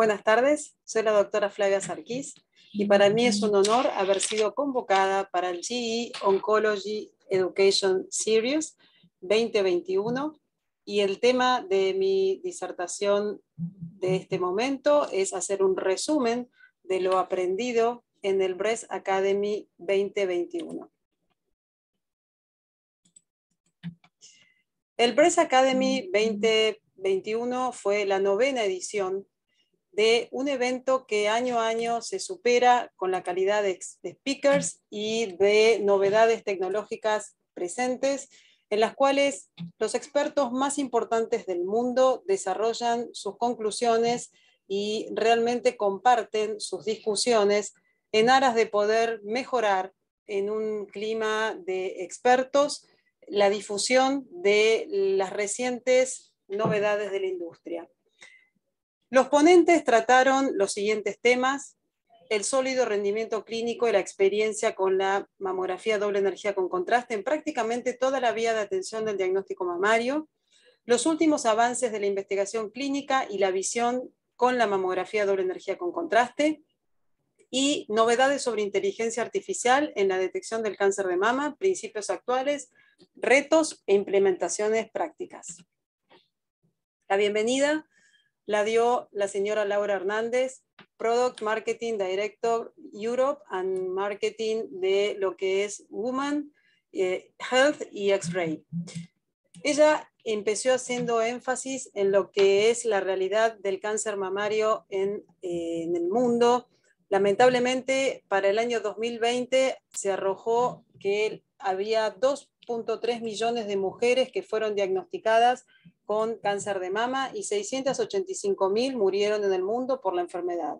Buenas tardes, soy la doctora Flavia Sarquís y para mí es un honor haber sido convocada para el GE Oncology Education Series 2021 y el tema de mi disertación de este momento es hacer un resumen de lo aprendido en el Breast Academy 2021. El Breast Academy 2021 fue la novena edición de un evento que año a año se supera con la calidad de, speakers y de novedades tecnológicas presentes, en las cuales los expertos más importantes del mundo desarrollan sus conclusiones y realmente comparten sus discusiones en aras de poder mejorar en un clima de expertos la difusión de las recientes novedades de la industria. Los ponentes trataron los siguientes temas, el sólido rendimiento clínico y la experiencia con la mamografía doble energía con contraste en prácticamente toda la vía de atención del diagnóstico mamario, los últimos avances de la investigación clínica y la visión con la mamografía doble energía con contraste, y novedades sobre inteligencia artificial en la detección del cáncer de mama, principios actuales, retos e implementaciones prácticas. La bienvenida la dio la señora Laura Hernández, Product Marketing Director Europe and Marketing de lo que es Woman, eh, Health y X-Ray. Ella empezó haciendo énfasis en lo que es la realidad del cáncer mamario en, eh, en el mundo. Lamentablemente, para el año 2020 se arrojó que había 2.3 millones de mujeres que fueron diagnosticadas con cáncer de mama y 685.000 murieron en el mundo por la enfermedad.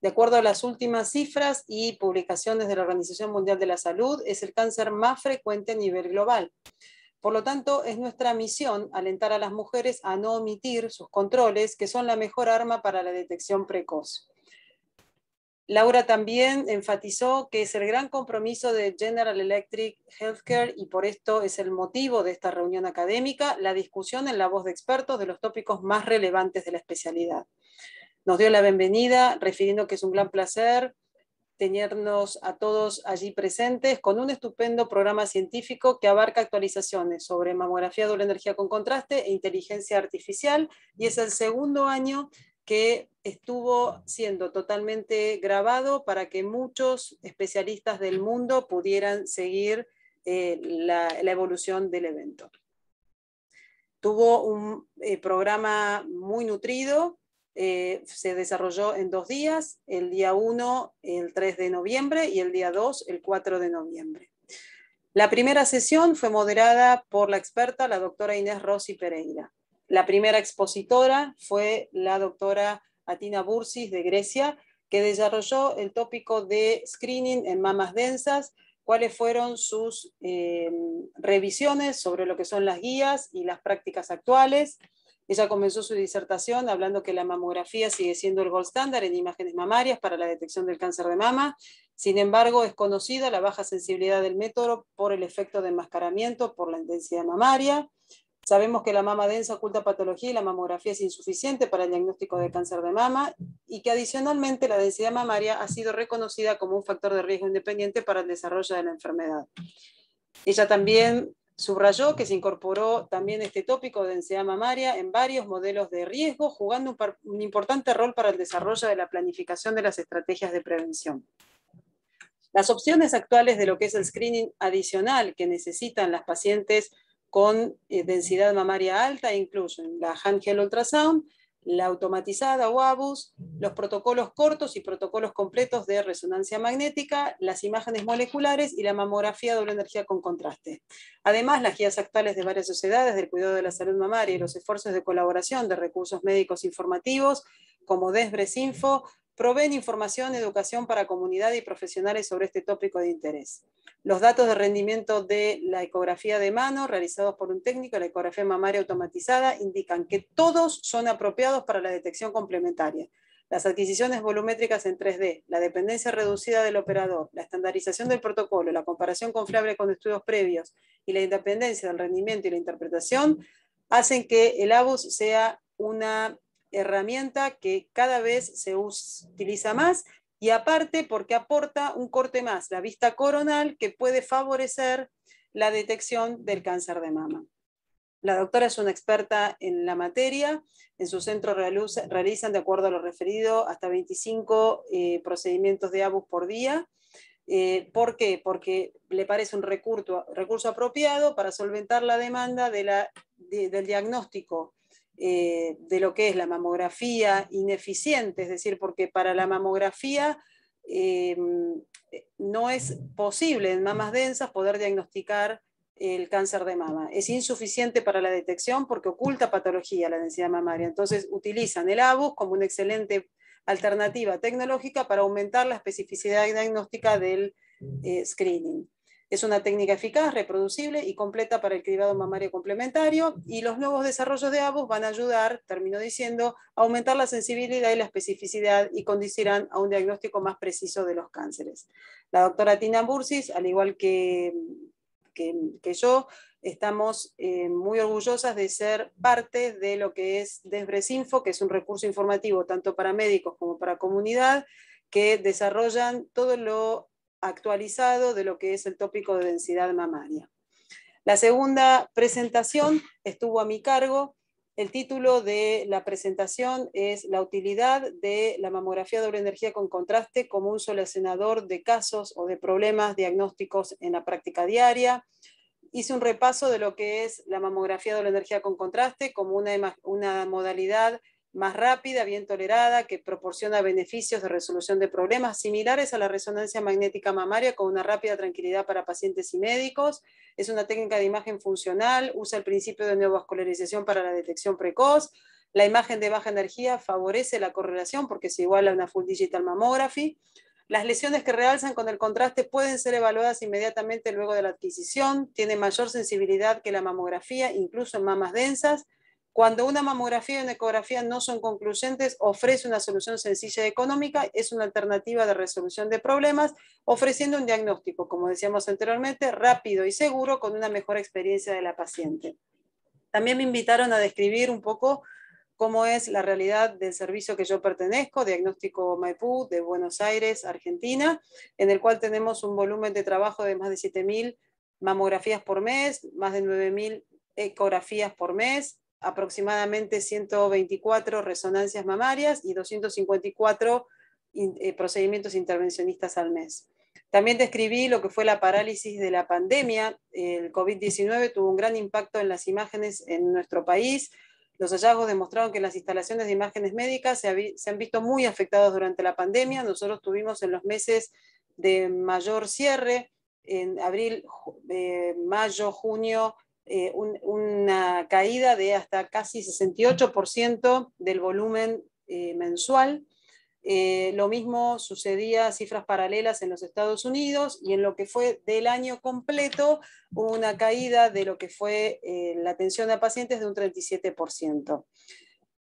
De acuerdo a las últimas cifras y publicaciones de la Organización Mundial de la Salud, es el cáncer más frecuente a nivel global. Por lo tanto, es nuestra misión alentar a las mujeres a no omitir sus controles, que son la mejor arma para la detección precoz. Laura también enfatizó que es el gran compromiso de General Electric Healthcare y por esto es el motivo de esta reunión académica, la discusión en la voz de expertos de los tópicos más relevantes de la especialidad. Nos dio la bienvenida, refiriendo que es un gran placer tenernos a todos allí presentes con un estupendo programa científico que abarca actualizaciones sobre mamografía doble energía con contraste e inteligencia artificial y es el segundo año que estuvo siendo totalmente grabado para que muchos especialistas del mundo pudieran seguir eh, la, evolución del evento. Tuvo un eh, programa muy nutrido, eh, se desarrolló en dos días, el día 1 el 3 de noviembre y el día 2 el 4 de noviembre. La primera sesión fue moderada por la experta, la doctora Inés Rossi Pereira. La primera expositora fue la doctora Atina Bursis de Grecia, que desarrolló el tópico de screening en mamas densas, cuáles fueron sus eh, revisiones sobre lo que son las guías y las prácticas actuales. Ella comenzó su disertación hablando que la mamografía sigue siendo el gold standard en imágenes mamarias para la detección del cáncer de mama. Sin embargo, es conocida la baja sensibilidad del método por el efecto de enmascaramiento por la intensidad mamaria. Sabemos que la mama densa oculta patología y la mamografía es insuficiente para el diagnóstico de cáncer de mama y que adicionalmente la densidad mamaria ha sido reconocida como un factor de riesgo independiente para el desarrollo de la enfermedad. Ella también subrayó que se incorporó también este tópico de densidad mamaria en varios modelos de riesgo, jugando un, importante rol para el desarrollo de la planificación de las estrategias de prevención. Las opciones actuales de lo que es el screening adicional que necesitan las pacientes con eh, densidad mamaria alta incluso en la handheld ultrasound, la automatizada o ABUS, los protocolos cortos y protocolos completos de resonancia magnética, las imágenes moleculares y la mamografía doble energía con contraste. Además, las guías actuales de varias sociedades del cuidado de la salud mamaria y los esfuerzos de colaboración de recursos médicos informativos como Desbres Info, proveen información, educación para comunidad y profesionales sobre este tópico de interés. Los datos de rendimiento de la ecografía de mano realizados por un técnico, la ecografía mamaria automatizada, indican que todos son apropiados para la detección complementaria. Las adquisiciones volumétricas en 3D, la dependencia reducida del operador, la estandarización del protocolo, la comparación confiable con estudios previos y la independencia del rendimiento y la interpretación hacen que el ABUS sea una herramienta que cada vez se utiliza más y aparte porque aporta un corte más, la vista coronal, que puede favorecer la detección del cáncer de mama. La doctora es una experta en la materia. En su centro realizan, de acuerdo a lo referido, hasta 25 eh, procedimientos de ABUS por día. Eh, ¿Por qué? Porque le parece un recurso, apropiado para solventar la demanda del diagnóstico eh, de lo que es la mamografía ineficiente, es decir, porque para la mamografía eh, no es posible en mamas densas poder diagnosticar el cáncer de mama. Es insuficiente para la detección porque oculta patología la densidad mamaria. Entonces utilizan el ABUS como una excelente alternativa tecnológica para aumentar la especificidad diagnóstica del eh, screening. Es una técnica eficaz, reproducible y completa para el cribado mamario complementario y los nuevos desarrollos de Avos van a ayudar, termino diciendo, a aumentar la sensibilidad y la especificidad y conducirán a un diagnóstico más preciso de los cánceres. La doctora Tina Bursis, al igual que, yo, estamos eh, muy orgullosas de ser parte de lo que es Desbresinfo, que es un recurso informativo tanto para médicos como para comunidad, que desarrollan todo lo actualizado de lo que es el tópico de densidad mamaria. La segunda presentación estuvo a mi cargo. El título de la presentación es La utilidad de la mamografía de doble energía con contraste como un solucionador de casos o de problemas diagnósticos en la práctica diaria hice un repaso de lo que es la mamografía de doble energía con contraste como una modalidad más rápida, bien tolerada, que proporciona beneficios de resolución de problemas similares a la resonancia magnética mamaria con una rápida tranquilidad para pacientes y médicos. Es una técnica de imagen funcional, usa el principio de neovascularización para la detección precoz. La imagen de baja energía favorece la correlación porque es igual a una full digital mammography. Las lesiones que realzan con el contraste pueden ser evaluadas inmediatamente luego de la adquisición, tiene mayor sensibilidad que la mamografía, incluso en mamas densas cuando una mamografía y una ecografía no son concluyentes, ofrece una solución sencilla y económica, es una alternativa de resolución de problemas, ofreciendo un diagnóstico, como decíamos anteriormente, rápido y seguro con una mejor experiencia de la paciente. También me invitaron a describir un poco cómo es la realidad del servicio que yo pertenezco, Diagnóstico Maipú de Buenos Aires, Argentina, en el cual tenemos un volumen de trabajo de más de 7.000 mamografías por mes, más de 9.000 ecografías por mes, aproximadamente 124 resonancias mamarias y 254 eh, procedimientos intervencionistas al mes. También describí lo que fue la parálisis de la pandemia. El COVID-19 tuvo un gran impacto en las imágenes en nuestro país. Los hallazgos demostraron que las instalaciones de imágenes médicas se, han visto muy afectadas durante la pandemia. Nosotros tuvimos en los meses de mayor cierre, en abril, eh, mayo, junio, eh, una caída de hasta casi 68% del volumen eh, mensual. Eh, lo mismo sucedía cifras paralelas en los Estados Unidos y en lo que fue del año completo hubo una caída de lo que fue la atención a pacientes de un 37%.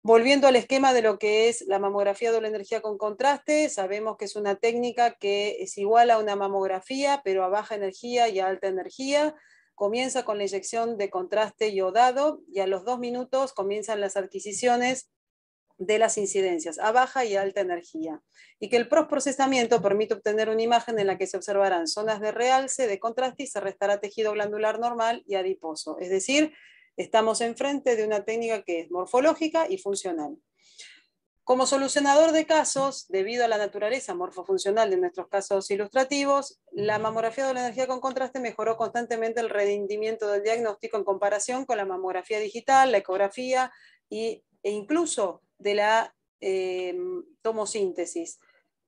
Volviendo al esquema de lo que es la mamografía de la energía con contraste, sabemos que es una técnica que es igual a una mamografía, pero a baja energía y a alta energía comienza con la inyección de contraste yodado y a los dos minutos comienzan las adquisiciones de las incidencias a baja y alta energía, y que el postprocesamiento permite obtener una imagen en la que se observarán zonas de realce, de contraste y se restará tejido glandular normal y adiposo. Es decir, estamos enfrente de una técnica que es morfológica y funcional. Como solucionador de casos, debido a la naturaleza morfofuncional de nuestros casos ilustrativos, la mamografía de la energía con contraste mejoró constantemente el rendimiento del diagnóstico en comparación con la mamografía digital, la ecografía e incluso de la eh, tomosíntesis.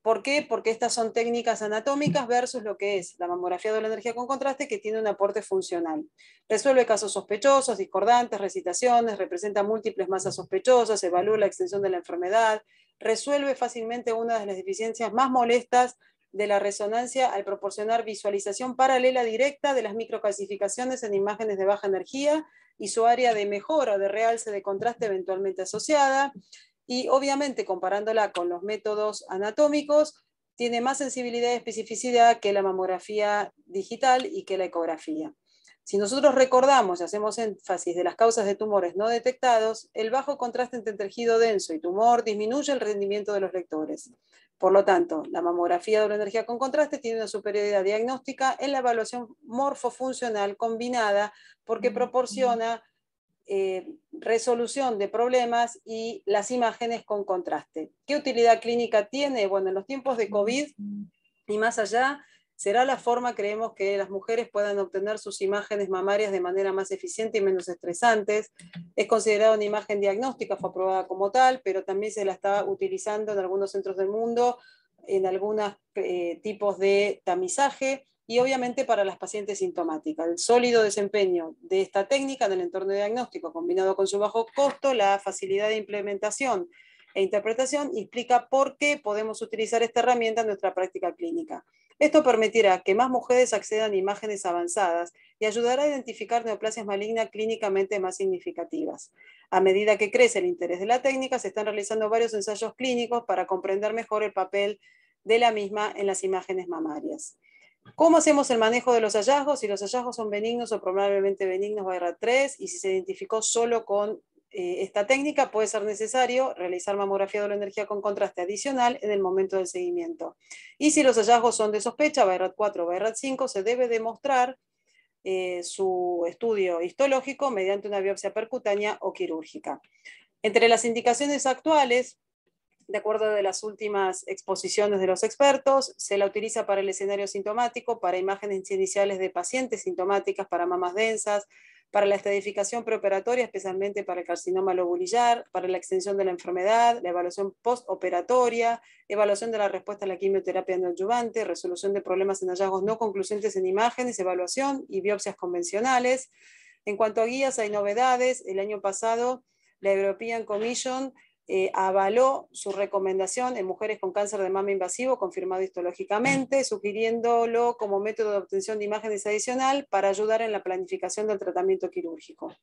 ¿Por qué? Porque estas son técnicas anatómicas versus lo que es la mamografía de la energía con contraste que tiene un aporte funcional. Resuelve casos sospechosos, discordantes, recitaciones, representa múltiples masas sospechosas, evalúa la extensión de la enfermedad, resuelve fácilmente una de las deficiencias más molestas de la resonancia al proporcionar visualización paralela directa de las microcalcificaciones en imágenes de baja energía y su área de mejora de realce de contraste eventualmente asociada y obviamente comparándola con los métodos anatómicos, tiene más sensibilidad y especificidad que la mamografía digital y que la ecografía. Si nosotros recordamos y hacemos énfasis de las causas de tumores no detectados, el bajo contraste entre tejido denso y tumor disminuye el rendimiento de los lectores. Por lo tanto, la mamografía de la energía con contraste tiene una superioridad diagnóstica en la evaluación morfofuncional combinada porque proporciona eh, resolución de problemas y las imágenes con contraste. ¿Qué utilidad clínica tiene? Bueno, en los tiempos de COVID y más allá, será la forma, creemos, que las mujeres puedan obtener sus imágenes mamarias de manera más eficiente y menos estresantes. Es considerada una imagen diagnóstica, fue aprobada como tal, pero también se la está utilizando en algunos centros del mundo, en algunos eh, tipos de tamizaje y obviamente para las pacientes sintomáticas. El sólido desempeño de esta técnica en el entorno diagnóstico combinado con su bajo costo, la facilidad de implementación e interpretación explica por qué podemos utilizar esta herramienta en nuestra práctica clínica. Esto permitirá que más mujeres accedan a imágenes avanzadas y ayudará a identificar neoplasias malignas clínicamente más significativas. A medida que crece el interés de la técnica, se están realizando varios ensayos clínicos para comprender mejor el papel de la misma en las imágenes mamarias. ¿Cómo hacemos el manejo de los hallazgos? Si los hallazgos son benignos o probablemente benignos, barra 3, y si se identificó solo con eh, esta técnica, puede ser necesario realizar mamografía de la energía con contraste adicional en el momento del seguimiento. Y si los hallazgos son de sospecha, barra 4 o barra 5, se debe demostrar eh, su estudio histológico mediante una biopsia percutánea o quirúrgica. Entre las indicaciones actuales de acuerdo de las últimas exposiciones de los expertos, se la utiliza para el escenario sintomático, para imágenes iniciales de pacientes sintomáticas, para mamas densas, para la estadificación preoperatoria, especialmente para el carcinoma lobulillar, para la extensión de la enfermedad, la evaluación postoperatoria, evaluación de la respuesta a la quimioterapia no adyuvante, resolución de problemas en hallazgos no concluyentes en imágenes, evaluación y biopsias convencionales. En cuanto a guías, hay novedades. El año pasado, la European Commission eh, avaló su recomendación en mujeres con cáncer de mama invasivo, confirmado histológicamente, sugiriéndolo como método de obtención de imágenes adicional para ayudar en la planificación del tratamiento quirúrgico.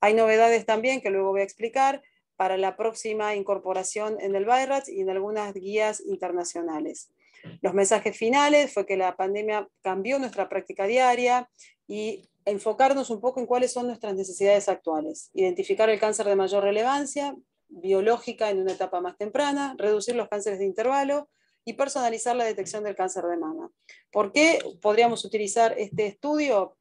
Hay novedades también que luego voy a explicar para la próxima incorporación en el BIRATS y en algunas guías internacionales. Los mensajes finales fue que la pandemia cambió nuestra práctica diaria y enfocarnos un poco en cuáles son nuestras necesidades actuales, identificar el cáncer de mayor relevancia, biológica en una etapa más temprana, reducir los cánceres de intervalo y personalizar la detección del cáncer de mama. ¿Por qué podríamos utilizar este estudio?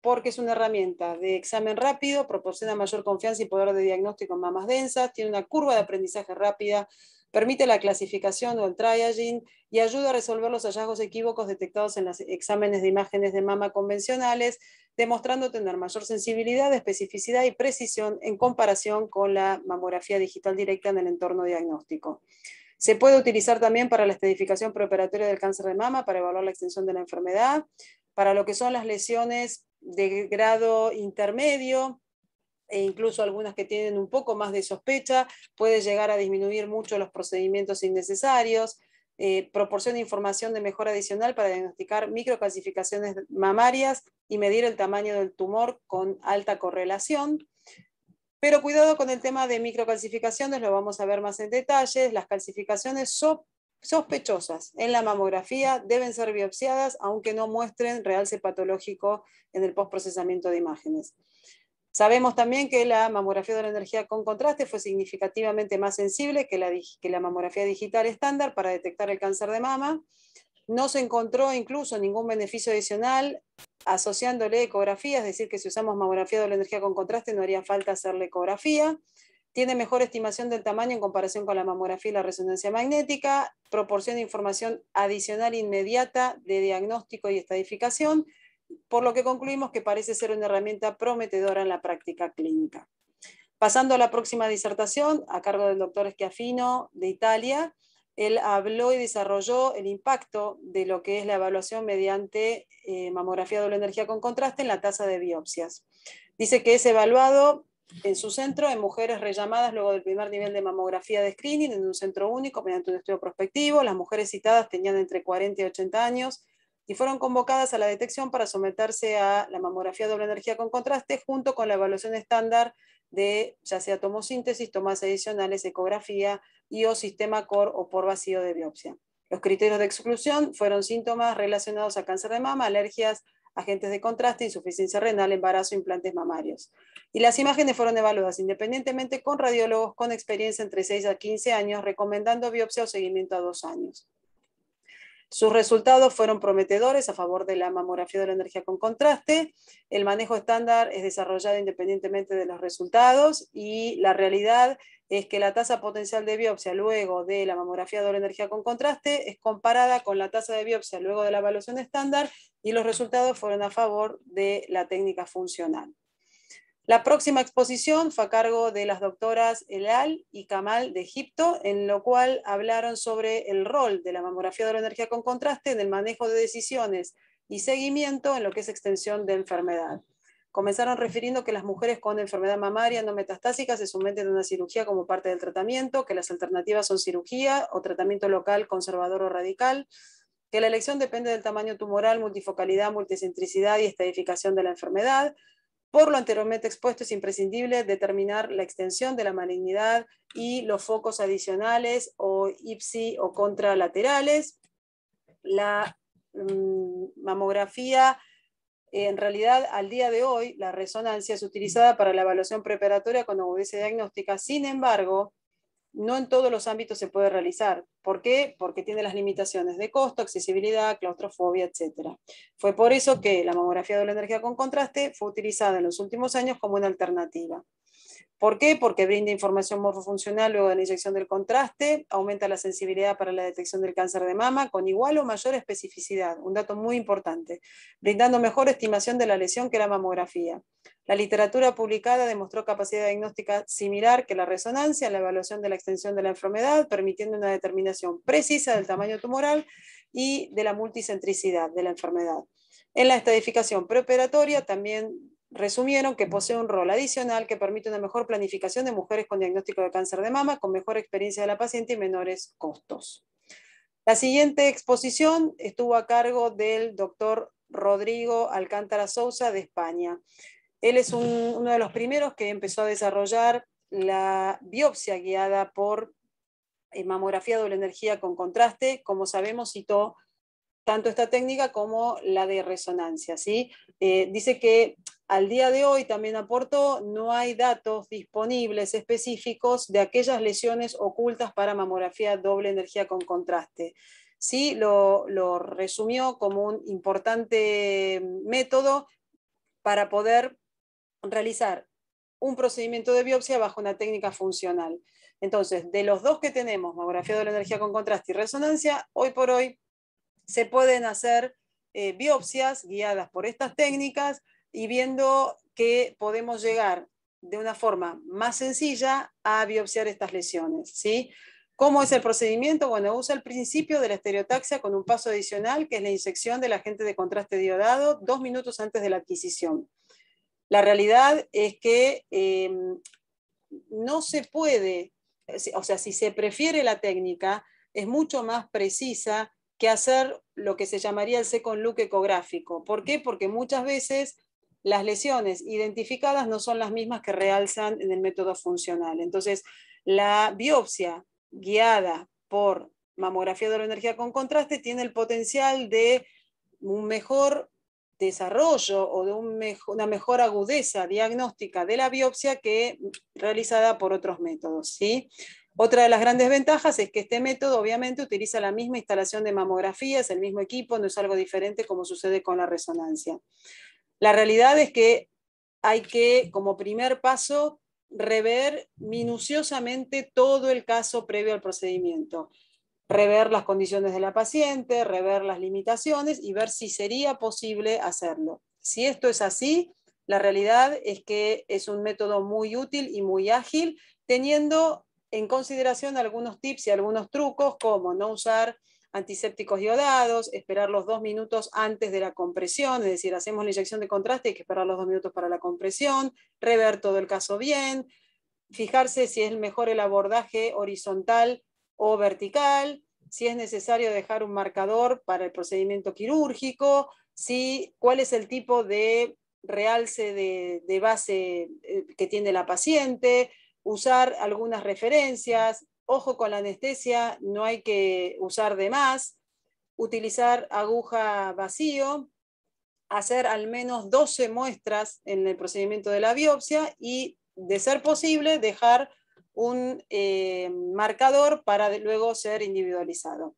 Porque es una herramienta de examen rápido, proporciona mayor confianza y poder de diagnóstico en mamas densas, tiene una curva de aprendizaje rápida, permite la clasificación o el triaging y ayuda a resolver los hallazgos equívocos detectados en los exámenes de imágenes de mama convencionales, demostrando tener mayor sensibilidad, especificidad y precisión en comparación con la mamografía digital directa en el entorno diagnóstico. Se puede utilizar también para la estadificación preoperatoria del cáncer de mama, para evaluar la extensión de la enfermedad, para lo que son las lesiones de grado intermedio, e incluso algunas que tienen un poco más de sospecha, puede llegar a disminuir mucho los procedimientos innecesarios, eh, proporciona información de mejora adicional para diagnosticar microcalcificaciones mamarias y medir el tamaño del tumor con alta correlación. Pero cuidado con el tema de microcalcificaciones, lo vamos a ver más en detalle. Las calcificaciones sospechosas en la mamografía deben ser biopsiadas, aunque no muestren realce patológico en el postprocesamiento de imágenes. Sabemos también que la mamografía de la energía con contraste fue significativamente más sensible que la, mamografía digital estándar para detectar el cáncer de mama. No se encontró incluso ningún beneficio adicional asociándole ecografía, es decir, que si usamos mamografía de la energía con contraste no haría falta hacerle ecografía. Tiene mejor estimación del tamaño en comparación con la mamografía y la resonancia magnética. Proporciona información adicional inmediata de diagnóstico y estadificación por lo que concluimos que parece ser una herramienta prometedora en la práctica clínica. Pasando a la próxima disertación, a cargo del doctor Schiaffino de Italia, él habló y desarrolló el impacto de lo que es la evaluación mediante eh, mamografía doble energía con contraste en la tasa de biopsias. Dice que es evaluado en su centro en mujeres rellamadas luego del primer nivel de mamografía de screening en un centro único mediante un estudio prospectivo. Las mujeres citadas tenían entre 40 y 80 años y fueron convocadas a la detección para someterse a la mamografía doble energía con contraste junto con la evaluación estándar de ya sea tomosíntesis, tomas adicionales, ecografía y o sistema core o por vacío de biopsia. Los criterios de exclusión fueron síntomas relacionados a cáncer de mama, alergias, agentes de contraste, insuficiencia renal, embarazo, implantes mamarios. Y las imágenes fueron evaluadas independientemente con radiólogos con experiencia entre 6 a 15 años, recomendando biopsia o seguimiento a dos años. Sus resultados fueron prometedores a favor de la mamografía de la energía con contraste. El manejo estándar es desarrollado independientemente de los resultados y la realidad es que la tasa potencial de biopsia luego de la mamografía de la energía con contraste es comparada con la tasa de biopsia luego de la evaluación estándar y los resultados fueron a favor de la técnica funcional. La próxima exposición fue a cargo de las doctoras Elal y Kamal de Egipto, en lo cual hablaron sobre el rol de la mamografía de la energía con contraste en el manejo de decisiones y seguimiento en lo que es extensión de enfermedad. Comenzaron refiriendo que las mujeres con enfermedad mamaria no metastásica se someten a una cirugía como parte del tratamiento, que las alternativas son cirugía o tratamiento local conservador o radical, que la elección depende del tamaño tumoral, multifocalidad, multicentricidad y estadificación de la enfermedad, por lo anteriormente expuesto, es imprescindible determinar la extensión de la malignidad y los focos adicionales o ipsi o contralaterales. La mm, mamografía, en realidad, al día de hoy, la resonancia es utilizada para la evaluación preparatoria con hubiese diagnóstica. Sin embargo, no en todos los ámbitos se puede realizar. ¿Por qué? Porque tiene las limitaciones de costo, accesibilidad, claustrofobia, etc. Fue por eso que la mamografía de la energía con contraste fue utilizada en los últimos años como una alternativa. ¿Por qué? Porque brinda información morfofuncional luego de la inyección del contraste, aumenta la sensibilidad para la detección del cáncer de mama con igual o mayor especificidad, un dato muy importante, brindando mejor estimación de la lesión que la mamografía. La literatura publicada demostró capacidad diagnóstica similar que la resonancia en la evaluación de la extensión de la enfermedad, permitiendo una determinación precisa del tamaño tumoral y de la multicentricidad de la enfermedad. En la estadificación preoperatoria también Resumieron que mm. posee un rol adicional que permite una mejor planificación de mujeres con diagnóstico de cáncer de mama, con mejor experiencia de la paciente y menores costos. La siguiente exposición estuvo a cargo del doctor Rodrigo Alcántara Sousa de España. Él es uno de los primeros que empezó a desarrollar la biopsia guiada por eh, mamografía doble energía con contraste. Como sabemos, citó tanto esta técnica como la de resonancia. Eh, dice que al día de hoy, también aportó, no hay datos disponibles específicos de aquellas lesiones ocultas para mamografía doble energía con contraste. Sí, lo, resumió como un importante método para poder realizar un procedimiento de biopsia bajo una técnica funcional. Entonces, de los dos que tenemos, mamografía de energía con contraste y resonancia, hoy por hoy se pueden hacer eh, biopsias guiadas por estas técnicas y viendo que podemos llegar de una forma más sencilla a biopsiar estas lesiones. ¿Cómo es el procedimiento? Bueno, usa el principio de la estereotaxia con un paso adicional, que es la inyección del agente de contraste diodado dos minutos antes de la adquisición. La realidad es que em, no se puede, o sea, si se prefiere la técnica, es mucho más precisa que hacer lo que se llamaría el second look ecográfico. ¿Por qué? Porque muchas veces las lesiones identificadas no son las mismas que realzan en el método funcional. Entonces, la biopsia guiada por mamografía de la energía con contraste tiene el potencial de un mejor desarrollo o de una mejor agudeza diagnóstica de la biopsia que realizada por otros métodos. ¿sí? Otra de las grandes ventajas es que este método obviamente utiliza la misma instalación de mamografías, el mismo equipo, no es algo diferente como sucede con la resonancia. La realidad es que hay que, como primer paso, rever minuciosamente todo el caso previo al procedimiento, rever las condiciones de la paciente, rever las limitaciones y ver si sería posible hacerlo. Si esto es así, la realidad es que es un método muy útil y muy ágil, teniendo en consideración algunos tips y algunos trucos como no usar antisépticos iodados, esperar los dos minutos antes de la compresión, es decir, hacemos la inyección de contraste, hay que esperar los dos minutos para la compresión, rever todo el caso bien, fijarse si es mejor el abordaje horizontal o vertical, si es necesario dejar un marcador para el procedimiento quirúrgico, si, cuál es el tipo de realce de, de base eh, que tiene la paciente, usar algunas referencias, ojo con la anestesia, no hay que usar de más, utilizar aguja vacío, hacer al menos 12 muestras en el procedimiento de la biopsia y, de ser posible, dejar un eh, marcador para luego ser individualizado.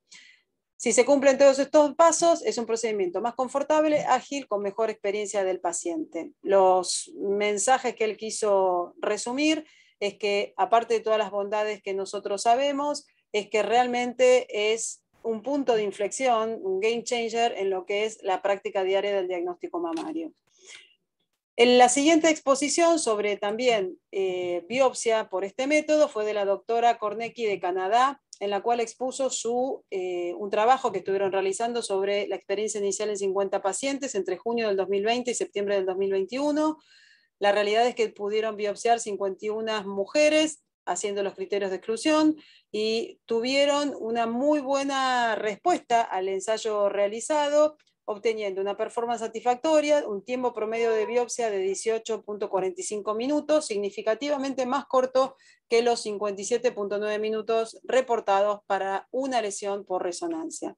Si se cumplen todos estos pasos, es un procedimiento más confortable, ágil, con mejor experiencia del paciente. Los mensajes que él quiso resumir es que, aparte de todas las bondades que nosotros sabemos, es que realmente es un punto de inflexión, un game changer en lo que es la práctica diaria del diagnóstico mamario. En la siguiente exposición sobre también eh, biopsia por este método fue de la doctora Kornecki de Canadá, en la cual expuso su, eh, un trabajo que estuvieron realizando sobre la experiencia inicial en 50 pacientes entre junio del 2020 y septiembre del 2021 la realidad es que pudieron biopsiar 51 mujeres haciendo los criterios de exclusión y tuvieron una muy buena respuesta al ensayo realizado, obteniendo una performance satisfactoria, un tiempo promedio de biopsia de 18.45 minutos, significativamente más corto que los 57.9 minutos reportados para una lesión por resonancia.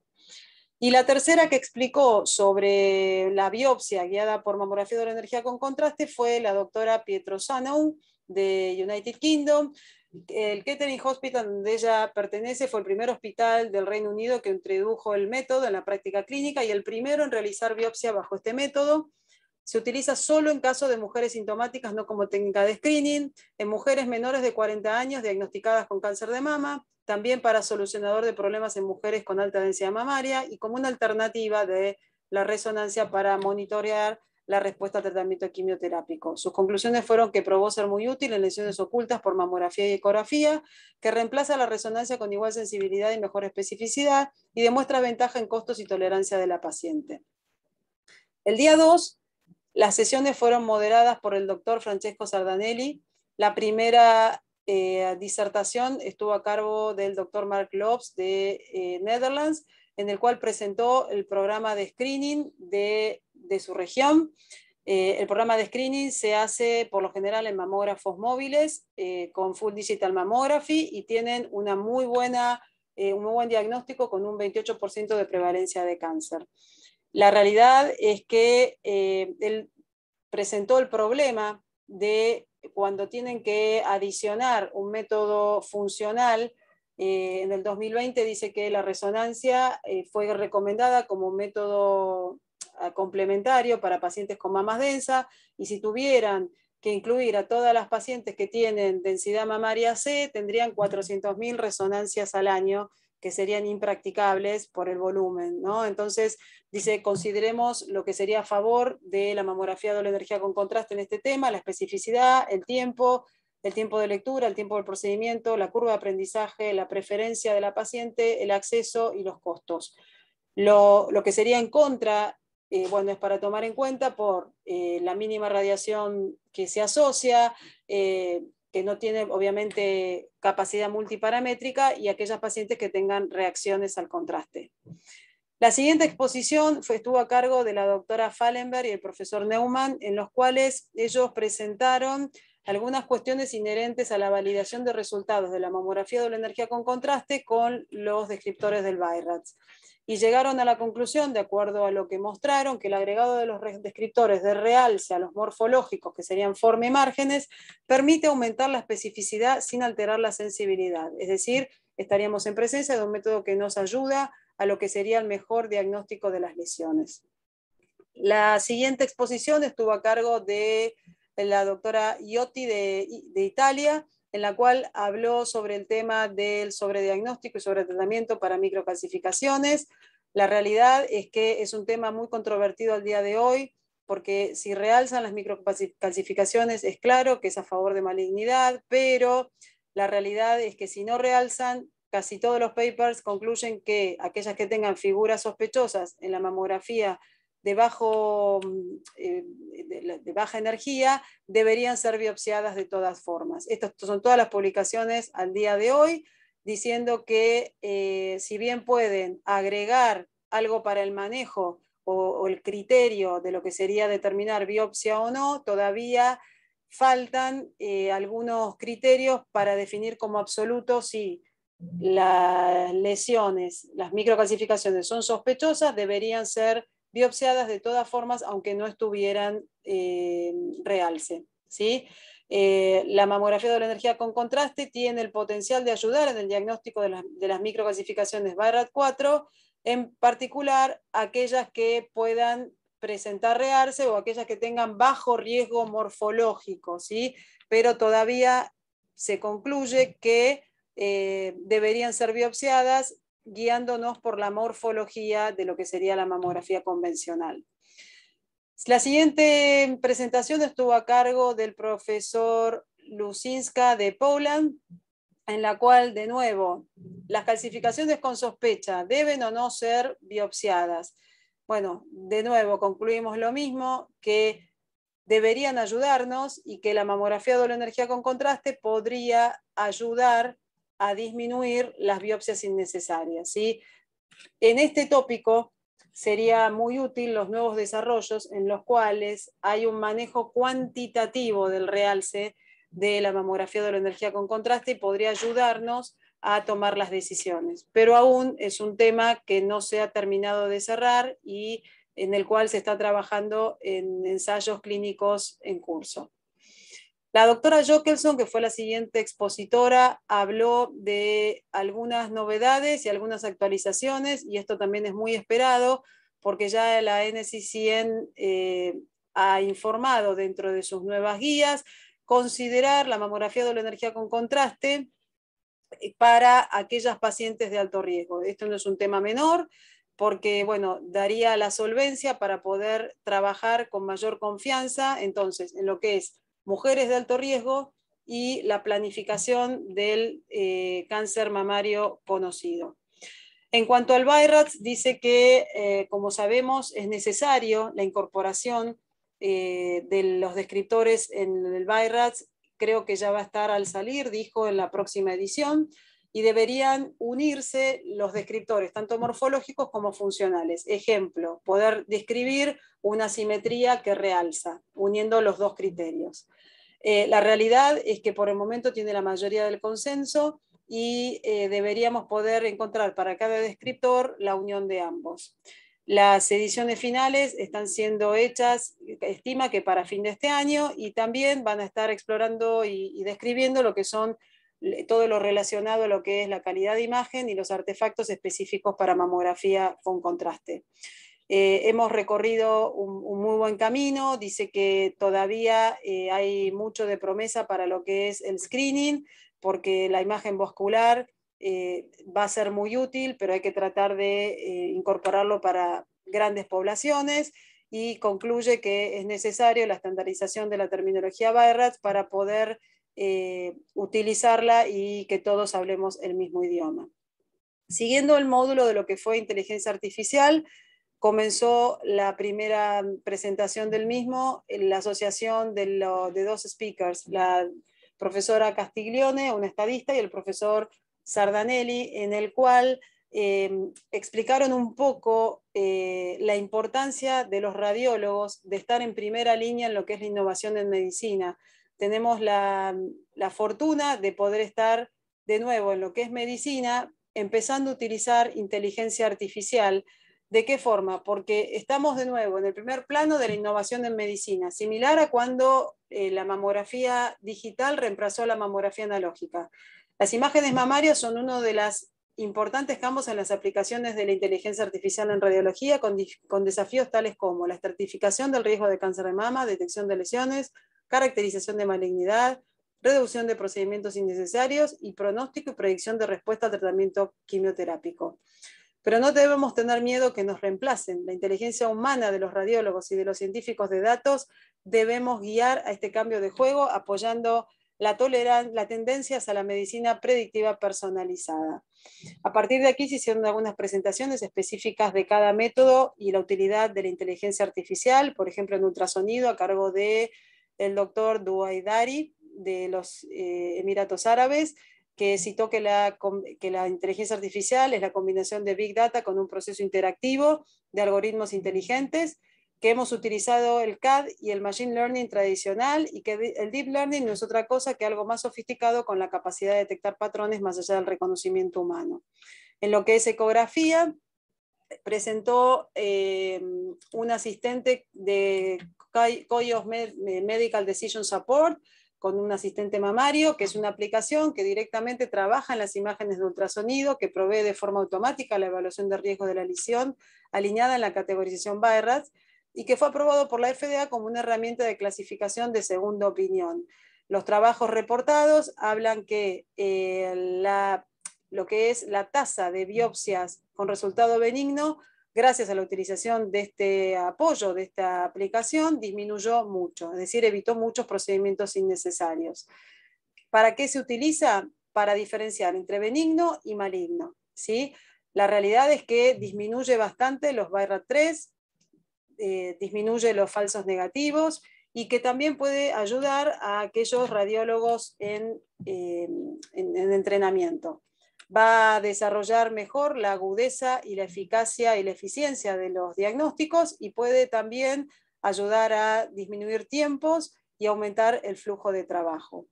Y la tercera que explicó sobre la biopsia guiada por mamografía de la energía con contraste fue la doctora Pietro Sanou de United Kingdom. El Kettering Hospital, donde ella pertenece, fue el primer hospital del Reino Unido que introdujo el método en la práctica clínica y el primero en realizar biopsia bajo este método. Se utiliza solo en caso de mujeres sintomáticas, no como técnica de screening, en mujeres menores de 40 años diagnosticadas con cáncer de mama, también para solucionador de problemas en mujeres con alta densidad mamaria y como una alternativa de la resonancia para monitorear la respuesta al tratamiento quimioterápico. Sus conclusiones fueron que probó ser muy útil en lesiones ocultas por mamografía y ecografía, que reemplaza la resonancia con igual sensibilidad y mejor especificidad y demuestra ventaja en costos y tolerancia de la paciente. El día 2, las sesiones fueron moderadas por el doctor Francesco Sardanelli. La primera eh, disertación estuvo a cargo del doctor Mark Lobs de eh, Netherlands, en el cual presentó el programa de screening de, su región. Eh, el programa de screening se hace por lo general en mamógrafos móviles eh, con Full Digital Mammography y tienen una muy buena, eh, un muy buen diagnóstico con un 28% de prevalencia de cáncer. La realidad es que él presentó el problema de cuando tienen que adicionar un método funcional, eh, en el 2020 dice que la resonancia eh, fue recomendada como un método ah, complementario para pacientes con mamas densas densa y si tuvieran que incluir a todas las pacientes que tienen densidad mamaria C, tendrían 400.000 resonancias al año que serían impracticables por el volumen. ¿no? Entonces, dice, consideremos lo que sería a favor de la mamografía de la energía con contraste en este tema, la especificidad, el tiempo, el tiempo de lectura, el tiempo del procedimiento, la curva de aprendizaje, la preferencia de la paciente, el acceso y los costos. Lo, lo que sería en contra, eh, bueno, es para tomar en cuenta por eh, la mínima radiación que se asocia, eh, que no tiene obviamente capacidad multiparamétrica y aquellas pacientes que tengan reacciones al contraste. La siguiente exposición fue, estuvo a cargo de la doctora Fallenberg y el profesor Neumann, en los cuales ellos presentaron algunas cuestiones inherentes a la validación de resultados de la mamografía de la energía con contraste con los descriptores del BIRATS y llegaron a la conclusión, de acuerdo a lo que mostraron, que el agregado de los descriptores de realce a los morfológicos, que serían forma y márgenes, permite aumentar la especificidad sin alterar la sensibilidad. Es decir, estaríamos en presencia de un método que nos ayuda a lo que sería el mejor diagnóstico de las lesiones. La siguiente exposición estuvo a cargo de la doctora Iotti de, de Italia, en la cual habló sobre el tema del sobrediagnóstico y tratamiento para microcalcificaciones. La realidad es que es un tema muy controvertido al día de hoy, porque si realzan las microcalcificaciones es claro que es a favor de malignidad, pero la realidad es que si no realzan, casi todos los papers concluyen que aquellas que tengan figuras sospechosas en la mamografía eh, de, baja energía deberían ser biopsiadas de todas formas. Estas son todas las publicaciones al día de hoy diciendo que eh, si bien pueden agregar algo para el manejo o, el criterio de lo que sería determinar biopsia o no, todavía faltan eh, algunos criterios para definir como absoluto si las lesiones, las microcalcificaciones son sospechosas, deberían ser biopsiadas de todas formas, aunque no estuvieran eh, realce. ¿sí? Eh, la mamografía de la energía con contraste tiene el potencial de ayudar en el diagnóstico de las, microclasificaciones las 4 en particular aquellas que puedan presentar realce o aquellas que tengan bajo riesgo morfológico, ¿sí? pero todavía se concluye que eh, deberían ser biopsiadas guiándonos por la morfología de lo que sería la mamografía convencional. La siguiente presentación estuvo a cargo del profesor Lucinska de Poland, en la cual, de nuevo, las calcificaciones con sospecha deben o no ser biopsiadas. Bueno, de nuevo, concluimos lo mismo, que deberían ayudarnos y que la mamografía de la energía con contraste podría ayudar a disminuir las biopsias innecesarias. En este tópico sería muy útil los nuevos desarrollos en los cuales hay un manejo cuantitativo del realce de la mamografía de la energía con contraste y podría ayudarnos a tomar las decisiones. Pero aún es un tema que no se ha terminado de cerrar y en el cual se está trabajando en ensayos clínicos en curso. La doctora Jokelson que fue la siguiente expositora, habló de algunas novedades y algunas actualizaciones, y esto también es muy esperado, porque ya la NCCN eh, ha informado dentro de sus nuevas guías considerar la mamografía de la energía con contraste eh, para aquellas pacientes de alto riesgo. Esto no es un tema menor porque, bueno, daría la solvencia para poder trabajar con mayor confianza, entonces, en lo que es mujeres de alto riesgo y la planificación del eh, cáncer mamario conocido. En cuanto al BIRATS, dice que, eh, como sabemos, es necesario la incorporación eh, de los descriptores en el BIRATS. Creo que ya va a estar al salir, dijo en la próxima edición, y deberían unirse los descriptores, tanto morfológicos como funcionales. Ejemplo, poder describir una simetría que realza, uniendo los dos criterios. Eh, la realidad es que por el momento tiene la mayoría del consenso y eh, deberíamos poder encontrar para cada descriptor la unión de ambos. Las ediciones finales están siendo hechas, estima que para fin de este año, y también van a estar explorando y, y describiendo lo que son eh, todo lo relacionado a lo que es la calidad de imagen y los artefactos específicos para mamografía con contraste. Eh, hemos recorrido un, muy buen camino, dice que todavía eh, hay mucho de promesa para lo que es el screening, porque la imagen vascular eh, va a ser muy útil, pero hay que tratar de incorporarlo para grandes poblaciones y concluye que es necesario la estandarización de la terminología BIRAT para poder utilizarla y que todos hablemos el mismo idioma. Siguiendo el módulo de lo que fue inteligencia artificial, comenzó la primera presentación del mismo, en la asociación de, dos speakers, la profesora Castiglione, una estadista, y el profesor Sardanelli, en el cual eh, explicaron un poco eh, la importancia de los radiólogos de estar en primera línea en lo que es la innovación en medicina. Tenemos la, la fortuna de poder estar de nuevo en lo que es medicina, empezando a utilizar inteligencia artificial ¿De qué forma? Porque estamos de nuevo en el primer plano de la innovación en medicina, similar a cuando eh, la mamografía digital reemplazó la mamografía analógica. Las imágenes mamarias son uno de los importantes campos en las aplicaciones de la inteligencia artificial en radiología, con, con desafíos tales como la estratificación del riesgo de cáncer de mama, detección de lesiones, caracterización de malignidad, reducción de procedimientos innecesarios y pronóstico y predicción de respuesta al tratamiento quimioterápico. Pero no debemos tener miedo que nos reemplacen. La inteligencia humana de los radiólogos y de los científicos de datos debemos guiar a este cambio de juego apoyando la, tendencia la tendencias a la medicina predictiva personalizada. A partir de aquí se hicieron algunas presentaciones específicas de cada método y la utilidad de la inteligencia artificial, por ejemplo en ultrasonido a cargo del doctor Duaidari de los eh, Emiratos Árabes, que citó que la, que la inteligencia artificial es la combinación de Big Data con un proceso interactivo de algoritmos inteligentes, que hemos utilizado el CAD y el Machine Learning tradicional y que el Deep Learning no es otra cosa que algo más sofisticado con la capacidad de detectar patrones más allá del reconocimiento humano. En lo que es ecografía, presentó eh, un asistente de COIOS Medical Decision Support, con un asistente mamario, que es una aplicación que directamente trabaja en las imágenes de ultrasonido, que provee de forma automática la evaluación de riesgo de la lesión, alineada en la categorización BIRATS, y que fue aprobado por la FDA como una herramienta de clasificación de segunda opinión. Los trabajos reportados hablan que eh, lo que es la tasa de biopsias con resultado benigno gracias a la utilización de este apoyo, de esta aplicación, disminuyó mucho, es decir, evitó muchos procedimientos innecesarios. ¿Para qué se utiliza? Para diferenciar entre benigno y maligno. ¿sí? La realidad es que disminuye bastante los barra 3, eh, disminuye los falsos negativos y que también puede ayudar a aquellos radiólogos en eh, entrenamiento va a desarrollar mejor la agudeza y la eficacia y la eficiencia de los diagnósticos y puede también ayudar a disminuir tiempos y aumentar el flujo de trabajo.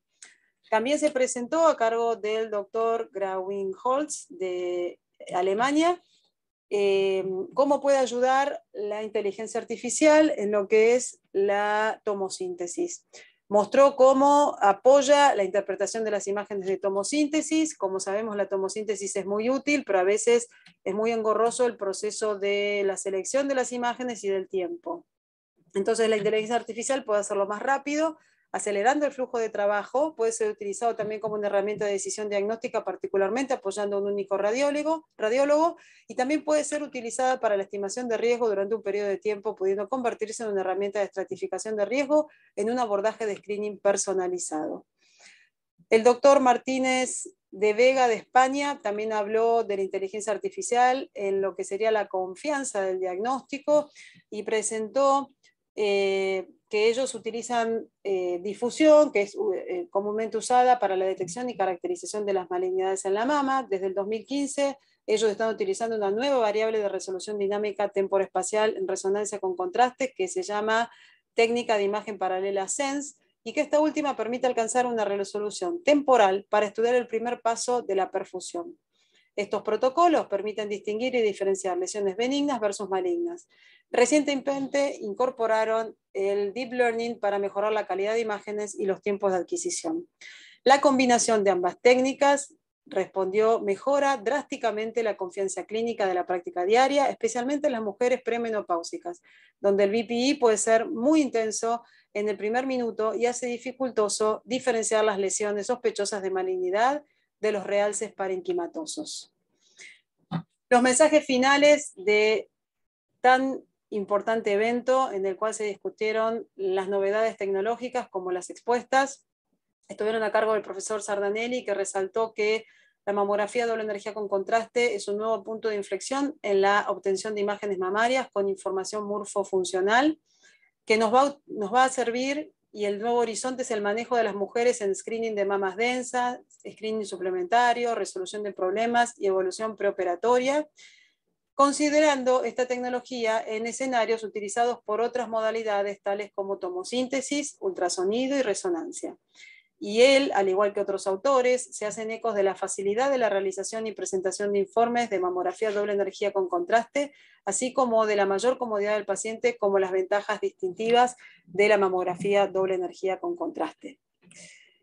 También se presentó a cargo del doctor grauing holtz de Alemania eh, cómo puede ayudar la inteligencia artificial en lo que es la tomosíntesis. Mostró cómo apoya la interpretación de las imágenes de tomosíntesis. Como sabemos, la tomosíntesis es muy útil, pero a veces es muy engorroso el proceso de la selección de las imágenes y del tiempo. Entonces, la inteligencia artificial puede hacerlo más rápido, acelerando el flujo de trabajo, puede ser utilizado también como una herramienta de decisión diagnóstica, particularmente apoyando a un único radiólogo, radiólogo, y también puede ser utilizada para la estimación de riesgo durante un periodo de tiempo, pudiendo convertirse en una herramienta de estratificación de riesgo en un abordaje de screening personalizado. El doctor Martínez de Vega de España también habló de la inteligencia artificial en lo que sería la confianza del diagnóstico y presentó eh, que ellos utilizan eh, difusión, que es eh, comúnmente usada para la detección y caracterización de las malignidades en la mama. Desde el 2015, ellos están utilizando una nueva variable de resolución dinámica temporoespacial en resonancia con contraste que se llama técnica de imagen paralela SENS y que esta última permite alcanzar una resolución temporal para estudiar el primer paso de la perfusión. Estos protocolos permiten distinguir y diferenciar lesiones benignas versus malignas. Recientemente incorporaron el Deep Learning para mejorar la calidad de imágenes y los tiempos de adquisición. La combinación de ambas técnicas respondió mejora drásticamente la confianza clínica de la práctica diaria, especialmente en las mujeres premenopáusicas, donde el BPI puede ser muy intenso en el primer minuto y hace dificultoso diferenciar las lesiones sospechosas de malignidad de los realces parenquimatosos. Los mensajes finales de tan importante evento en el cual se discutieron las novedades tecnológicas como las expuestas. Estuvieron a cargo del profesor Sardanelli, que resaltó que la mamografía doble energía con contraste es un nuevo punto de inflexión en la obtención de imágenes mamarias con información morfofuncional, que nos va, nos va a servir y el nuevo horizonte es el manejo de las mujeres en screening de mamas densas, screening suplementario, resolución de problemas y evolución preoperatoria, considerando esta tecnología en escenarios utilizados por otras modalidades tales como tomosíntesis, ultrasonido y resonancia y él, al igual que otros autores, se hacen ecos de la facilidad de la realización y presentación de informes de mamografía doble energía con contraste, así como de la mayor comodidad del paciente, como las ventajas distintivas de la mamografía doble energía con contraste.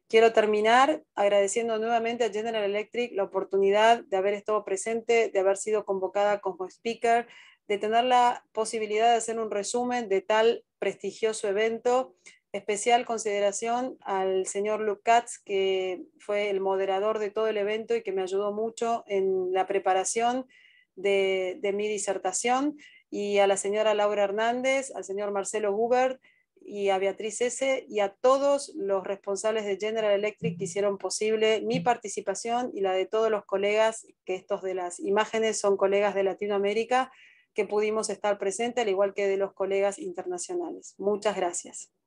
Quiero terminar agradeciendo nuevamente a General Electric la oportunidad de haber estado presente, de haber sido convocada como speaker, de tener la posibilidad de hacer un resumen de tal prestigioso evento especial consideración al señor Luke Katz, que fue el moderador de todo el evento y que me ayudó mucho en la preparación de, mi disertación, y a la señora Laura Hernández, al señor Marcelo Hubert y a Beatriz S. y a todos los responsables de General Electric que hicieron posible mi participación y la de todos los colegas, que estos de las imágenes son colegas de Latinoamérica, que pudimos estar presentes, al igual que de los colegas internacionales. Muchas gracias.